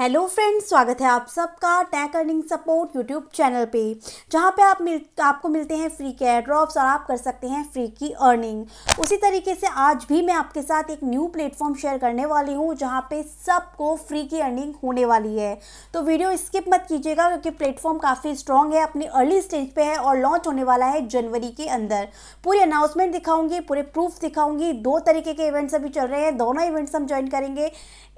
hello friends स्वागत है आप सबका tech earning support YouTube channel पे जहाँ पे आप मिल आपको मिलते हैं फ्री के ड्रॉप्स और आप कर सकते हैं फ्री की अर्निंग उसी तरीके से आज भी मैं आपके साथ एक न्यू प्लेटफॉर्म शेयर करने वाली हूँ जहाँ पे सबको फ्री की अर्निंग होने वाली है तो वीडियो स्किप मत कीजिएगा क्योंकि प्लेटफॉर्म काफ़ी स्ट्रॉन्ग है अपनी अर्ली स्टेज पर है और लॉन्च होने वाला है जनवरी के अंदर पूरी अनाउंसमेंट दिखाऊंगी पूरे प्रूफ दिखाऊंगी दो तरीके के इवेंट्स अभी चल रहे हैं दोनों इवेंट्स हम ज्वाइन करेंगे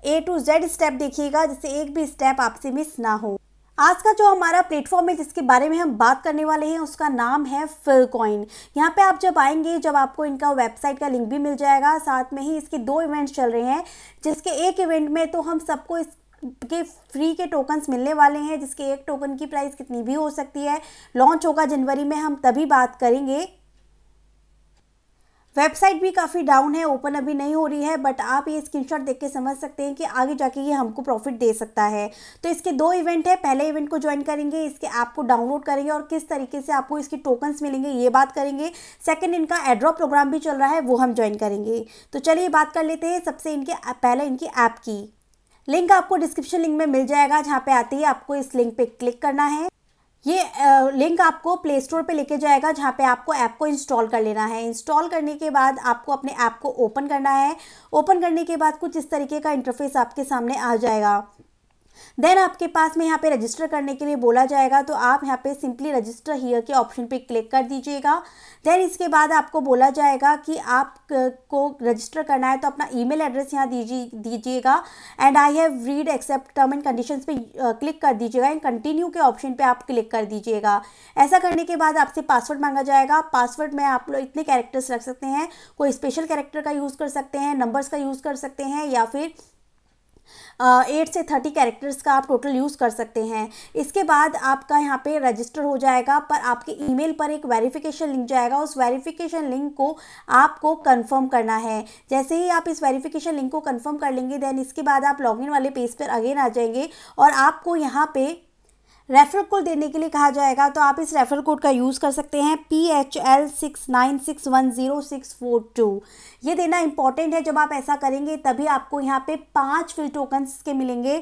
ए टू जेड स्टेप देखिएगा जिससे एक भी स्टेप आपसे मिस ना हो आज का जो हमारा प्लेटफॉर्म है जिसके बारे में हम बात करने वाले हैं उसका नाम है फिल कॉइन यहाँ पे आप जब आएंगे जब आपको इनका वेबसाइट का लिंक भी मिल जाएगा साथ में ही इसके दो इवेंट्स चल रहे हैं जिसके एक इवेंट में तो हम सबको इस के फ्री के टोकन्स मिलने वाले हैं जिसके एक टोकन की प्राइस कितनी भी हो सकती है लॉन्च होगा जनवरी में हम तभी बात करेंगे वेबसाइट भी काफ़ी डाउन है ओपन अभी नहीं हो रही है बट आप ये स्क्रीनशॉट देख के समझ सकते हैं कि आगे जाके ये हमको प्रॉफिट दे सकता है तो इसके दो इवेंट है पहले इवेंट को ज्वाइन करेंगे इसके ऐप को डाउनलोड करेंगे और किस तरीके से आपको इसके टोकन्स मिलेंगे ये बात करेंगे सेकेंड इनका एड्रॉप प्रोग्राम भी चल रहा है वो हम ज्वाइन करेंगे तो चलिए बात कर लेते हैं सबसे इनके पहले इनकी ऐप की लिंक आपको डिस्क्रिप्शन लिंक में मिल जाएगा जहाँ पे आते ही आपको इस लिंक पे क्लिक करना है ये लिंक आपको प्ले स्टोर पर लेके जाएगा जहाँ पे आपको ऐप को इंस्टॉल कर लेना है इंस्टॉल करने के बाद आपको अपने ऐप को ओपन करना है ओपन करने के बाद कुछ इस तरीके का इंटरफेस आपके सामने आ जाएगा देन आपके पास में यहाँ पे रजिस्टर करने के लिए बोला जाएगा तो आप यहाँ पे सिंपली रजिस्टर हियर के ऑप्शन पे क्लिक कर दीजिएगा देन इसके बाद आपको बोला जाएगा कि आप को रजिस्टर करना है तो अपना ईमेल एड्रेस यहाँ दीजिए दीजिएगा and I have read accept term and conditions पे क्लिक कर दीजिएगा एंड कंटिन्यू के ऑप्शन पे आप क्लिक कर दीजिएगा ऐसा करने के बाद आपसे पासवर्ड मांगा जाएगा पासवर्ड में आप लोग इतने कैरेक्टर्स रख सकते हैं कोई स्पेशल कैरेक्टर का यूज़ कर सकते हैं नंबर्स का यूज़ कर सकते हैं या फिर एट से थर्टी कैरेक्टर्स का आप टोटल यूज़ कर सकते हैं इसके बाद आपका यहाँ पे रजिस्टर हो जाएगा पर आपके ईमेल पर एक वेरिफिकेशन लिंक जाएगा उस वेरिफिकेशन लिंक को आपको कंफर्म करना है जैसे ही आप इस वेरिफिकेशन लिंक को कंफर्म कर लेंगे देन इसके बाद आप लॉग वाले पेज पर अगेन आ जाएंगे और आपको यहाँ पर रेफर कोड देने के लिए कहा जाएगा तो आप इस रेफर कोड का यूज़ कर सकते हैं P H L six nine six one zero six four two ये देना इंपॉर्टेंट है जब आप ऐसा करेंगे तभी आपको यहाँ पे पाँच फिल टोकन्स के मिलेंगे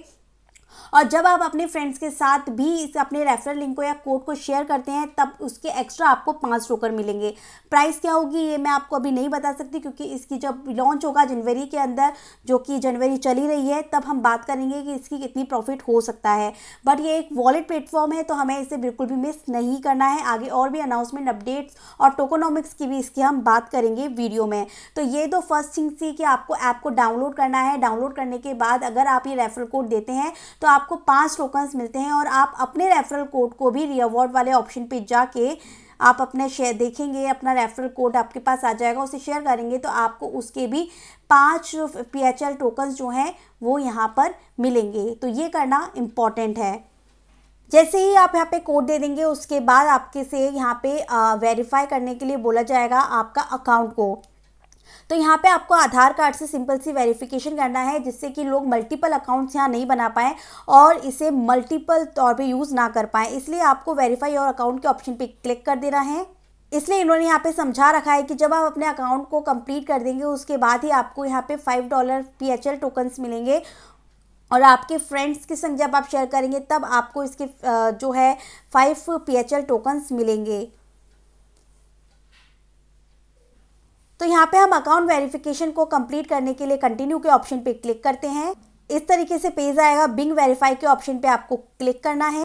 और जब आप अपने फ्रेंड्स के साथ भी इस अपने रेफरल लिंक को या कोड को शेयर करते हैं तब उसके एक्स्ट्रा आपको पाँच टोकन मिलेंगे प्राइस क्या होगी ये मैं आपको अभी नहीं बता सकती क्योंकि इसकी जब लॉन्च होगा जनवरी के अंदर जो कि जनवरी चली रही है तब हम बात करेंगे कि इसकी कितनी प्रॉफिट हो सकता है बट ये एक वॉलेट प्लेटफॉर्म है तो हमें इसे बिल्कुल भी मिस नहीं करना है आगे और भी अनाउंसमेंट अपडेट्स और टोकोनॉमिक्स की भी इसकी हम बात करेंगे वीडियो में तो ये तो फर्स्ट थिंग थी कि आपको ऐप को डाउनलोड करना है डाउनलोड करने के बाद अगर आप ये रेफरल कोड देते हैं तो आपको पाँच टोकन्स मिलते हैं और आप अपने रेफरल कोड को भी रीअवॉर्ड वाले ऑप्शन पर जाके आप अपने शेयर देखेंगे अपना रेफरल कोड आपके पास आ जाएगा उसे शेयर करेंगे तो आपको उसके भी पाँच पी एच एल टोकन्स जो हैं वो यहाँ पर मिलेंगे तो ये करना इम्पॉर्टेंट है जैसे ही आप यहाँ पे कोड दे देंगे उसके बाद आपके से यहाँ पे वेरीफाई करने के लिए बोला जाएगा आपका अकाउंट को तो यहाँ पे आपको आधार कार्ड से सिंपल सी वेरिफिकेशन करना है जिससे कि लोग मल्टीपल अकाउंट्स यहाँ नहीं बना पाएँ और इसे मल्टीपल तौर पर यूज़ ना कर पाएँ इसलिए आपको वेरीफाई और अकाउंट के ऑप्शन पर क्लिक कर देना है इसलिए इन्होंने यहाँ पे समझा रखा है कि जब आप अपने अकाउंट को कंप्लीट कर देंगे उसके बाद ही आपको यहाँ पे five dollar P H L tokens मिलेंगे और आपके फ्रेंड्स के संग जब आप शेयर करेंगे तब आपको इसके जो है five P H L tokens मिलेंगे तो यहाँ पे हम अकाउंट वेरिफिकेशन को कंप्लीट करने के लिए कंटिन्यू के ऑप्शन पे क्लिक करते हैं इस तरीके से पेज आएगा बिंग वेरीफाई के ऑप्शन पे आपको क्लिक करना है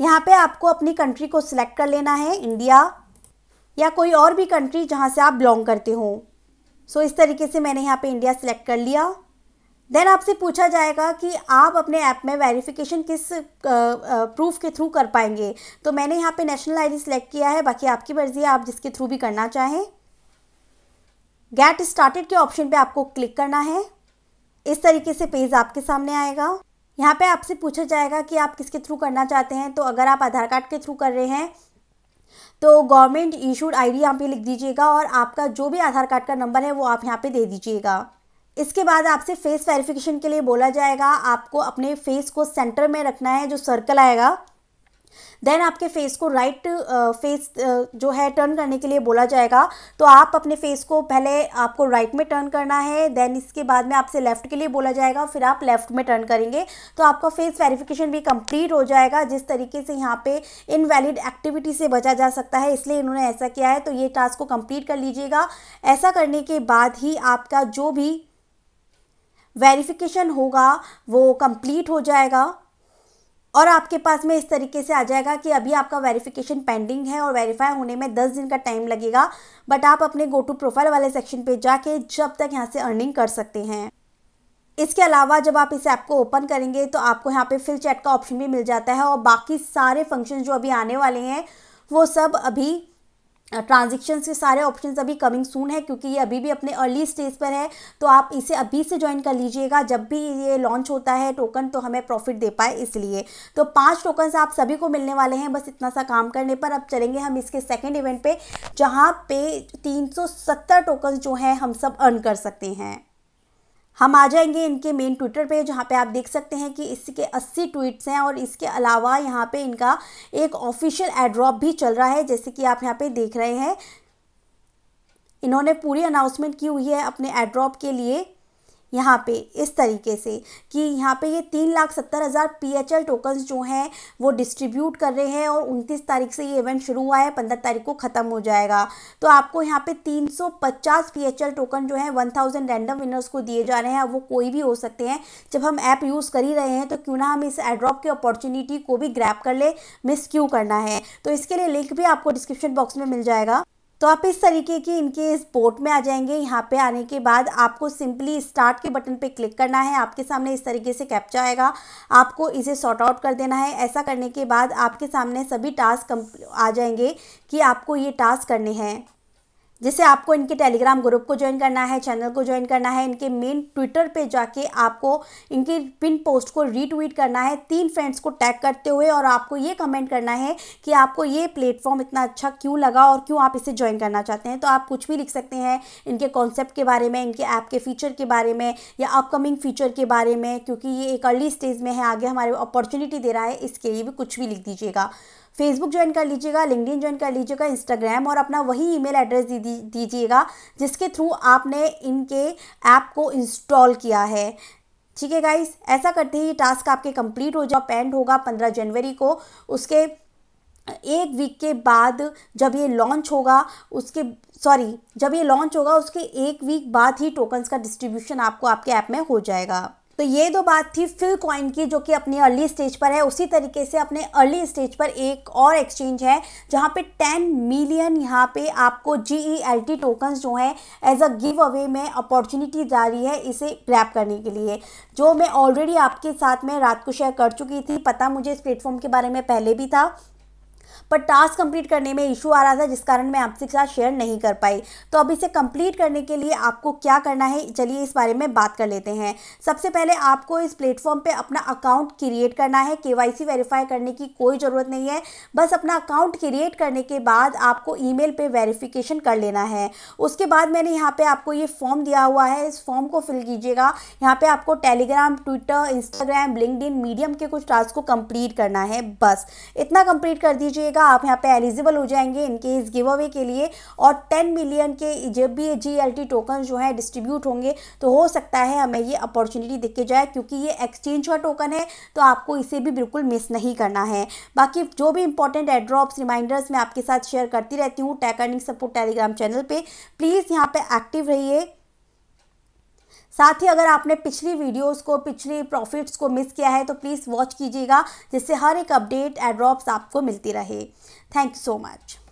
यहाँ पे आपको अपनी कंट्री को सिलेक्ट कर लेना है इंडिया या कोई और भी कंट्री जहाँ से आप बिलोंग करते हो सो इस तरीके से मैंने यहाँ पे इंडिया सेलेक्ट कर लिया देन आपसे पूछा जाएगा कि आप अपने ऐप में वेरिफिकेशन किस प्रूफ के थ्रू कर पाएंगे तो मैंने यहाँ पे नेशनल आईडी सिलेक्ट किया है बाकी आपकी मर्ज़ी है आप जिसके थ्रू भी करना चाहें गेट स्टार्टेड के ऑप्शन पे आपको क्लिक करना है इस तरीके से पेज आपके सामने आएगा यहाँ पे आपसे पूछा जाएगा कि आप किसके थ्रू करना चाहते हैं तो अगर आप आधार कार्ड के थ्रू कर रहे हैं तो गवर्नमेंट इशूड आई डी यहाँ पर लिख दीजिएगा और आपका जो भी आधार कार्ड का नंबर है वो आप यहाँ पर दे दीजिएगा इसके बाद आपसे फेस वेरिफिकेशन के लिए बोला जाएगा आपको अपने फेस को सेंटर में रखना है जो सर्कल आएगा देन आपके फेस को राइट फेस जो है टर्न करने के लिए बोला जाएगा तो आप अपने फेस को पहले आपको राइट में टर्न करना है देन इसके बाद में आपसे लेफ्ट के लिए बोला जाएगा फिर आप लेफ्ट में टर्न करेंगे तो आपका फेस वेरिफिकेशन भी कंप्लीट हो जाएगा जिस तरीके से यहाँ पे इनवैलिड एक्टिविटी से बचा जा सकता है इसलिए इन्होंने ऐसा किया है तो ये टास्क को कम्प्लीट कर लीजिएगा ऐसा करने के बाद ही आपका जो भी वेरिफिकेशन होगा वो कंप्लीट हो जाएगा और आपके पास में इस तरीके से आ जाएगा कि अभी आपका वेरिफिकेशन पेंडिंग है और वेरीफाई होने में दस दिन का टाइम लगेगा बट आप अपने गो टू प्रोफाइल वाले सेक्शन पे जाके जब तक यहाँ से अर्निंग कर सकते हैं इसके अलावा जब आप इस ऐप को ओपन करेंगे तो आपको यहाँ पे फिल चैट का ऑप्शन भी मिल जाता है और बाकी सारे फंक्शन जो अभी आने वाले हैं वो सब अभी ट्रांजेक्शन्स के सारे ऑप्शन अभी कमिंग सून है क्योंकि ये अभी भी अपने अर्ली स्टेज पर है तो आप इसे अभी से ज्वाइन कर लीजिएगा जब भी ये लॉन्च होता है टोकन तो हमें प्रॉफिट दे पाए इसलिए तो पांच टोकन्स आप सभी को मिलने वाले हैं बस इतना सा काम करने पर अब चलेंगे हम इसके सेकेंड इवेंट पे जहाँ पे तीन टोकन्स जो हैं हम सब अर्न कर सकते हैं हम आ जाएंगे इनके मेन ट्विटर पे जहाँ पे आप देख सकते हैं कि इसके 80 ट्वीट्स हैं और इसके अलावा यहाँ पे इनका एक ऑफिशियल एड्रॉप भी चल रहा है जैसे कि आप यहाँ पे देख रहे हैं इन्होंने पूरी अनाउंसमेंट की हुई है अपने एड्रॉप के लिए यहाँ पे इस तरीके से कि यहाँ पे ये तीन लाख सत्तर हज़ार पी एच एल टोकन्स जो हैं वो डिस्ट्रीब्यूट कर रहे हैं और उनतीस तारीख से ये इवेंट शुरू हुआ है पंद्रह तारीख को ख़त्म हो जाएगा तो आपको यहाँ पे तीन सौ पचास पी एच एल टोकन जो है वन थाउजेंड रैंडम विनर्स को दिए जा रहे हैं वो कोई भी हो सकते हैं जब हम ऐप यूज़ कर ही रहे हैं तो क्यों ना हम इस एड्रॉप की अपॉर्चुनिटी को भी ग्रैप कर ले मिस क्यों करना है तो इसके लिए लिंक भी आपको डिस्क्रिप्शन बॉक्स में मिल जाएगा तो आप इस तरीके की इनके इस बोट में आ जाएंगे यहाँ पे आने के बाद आपको सिंपली स्टार्ट के बटन पे क्लिक करना है आपके सामने इस तरीके से कैप्चा आएगा आपको इसे सॉर्ट आउट कर देना है ऐसा करने के बाद आपके सामने सभी टास्क आ जाएंगे कि आपको ये टास्क करने हैं जिसे आपको इनके टेलीग्राम ग्रुप को ज्वाइन करना है चैनल को ज्वाइन करना है इनके मेन ट्विटर पे जाके आपको इनके पिन पोस्ट को रीट्वीट करना है तीन फ्रेंड्स को टैग करते हुए और आपको ये कमेंट करना है कि आपको ये प्लेटफॉर्म इतना अच्छा क्यों लगा और क्यों आप इसे ज्वाइन करना चाहते हैं तो आप कुछ भी लिख सकते हैं इनके कॉन्सेप्ट के बारे में इनके ऐप के फीचर के बारे में या अपकमिंग फीचर के बारे में क्योंकि ये एक अर्ली स्टेज में है आगे हमारे अपॉर्चुनिटी दे रहा है इसके लिए भी कुछ भी लिख दीजिएगा फेसबुक ज्वाइन कर लीजिएगा लिंकड ज्वाइन कर लीजिएगा इंस्टाग्राम और अपना वही ईमेल एड्रेस दीजिएगा जिसके थ्रू आपने इनके ऐप को इंस्टॉल किया है ठीक है गाइस ऐसा करते ही टास्क आपके कंप्लीट हो जाओ पेंड होगा पंद्रह जनवरी को उसके एक वीक के बाद जब ये लॉन्च होगा उसके सॉरी जब ये लॉन्च होगा उसके एक वीक बाद ही टोकन्स का डिस्ट्रीब्यूशन आपको आपके ऐप में हो जाएगा तो ये दो बात थी फिल कॉइन की जो कि अपने अर्ली स्टेज पर है उसी तरीके से अपने अर्ली स्टेज पर एक और एक्सचेंज है जहाँ पे टेन मिलियन यहाँ पे आपको G E L T tokens जो हैं एज अ गिव अवे में अपॉर्चुनिटी जा रही है इसे ग्रैप करने के लिए जो मैं ऑलरेडी आपके साथ में रात को शेयर कर चुकी थी पता मुझे इस प्लेटफॉर्म के बारे में पहले भी था पर टास्क कंप्लीट करने में इशू आ रहा था जिस कारण मैं आपसे साथ शेयर नहीं कर पाई तो अब इसे कंप्लीट करने के लिए आपको क्या करना है चलिए इस बारे में बात कर लेते हैं सबसे पहले आपको इस प्लेटफॉर्म पर अपना अकाउंट क्रिएट करना है के वेरीफाई करने की कोई ज़रूरत नहीं है बस अपना अकाउंट क्रिएट करने के बाद आपको ई मेल पर कर लेना है उसके बाद मैंने यहाँ पे आपको ये फॉर्म दिया हुआ है इस फॉर्म को फिल कीजिएगा यहाँ पे आपको Telegram Twitter Instagram LinkedIn Medium के कुछ टास्क को कंप्लीट करना है बस इतना कंप्लीट कर दीजिए कीजिएगा आप यहाँ पे एलिजिबल हो जाएंगे इनके इस गिव अवे के लिए और टेन मिलियन के जब भी जी एल टी टोकन जो है डिस्ट्रीब्यूट होंगे तो हो सकता है हमें ये अपॉर्चुनिटी दिख के जाए क्योंकि ये एक्सचेंज का टोकन है तो आपको इसे भी बिल्कुल मिस नहीं करना है बाकी जो भी इंपॉर्टेंट एड्रॉप्स रिमाइंडर्स मैं आपके साथ शेयर करती रहती हूँ tech earning support Telegram channel पर प्लीज़ यहाँ पर एक्टिव रहिए साथ ही अगर आपने पिछली वीडियोस को पिछली प्रॉफिट्स को मिस किया है तो प्लीज़ वॉच कीजिएगा जिससे हर एक अपडेट एड्रॉप्स आपको मिलती रहे थैंक यू सो मच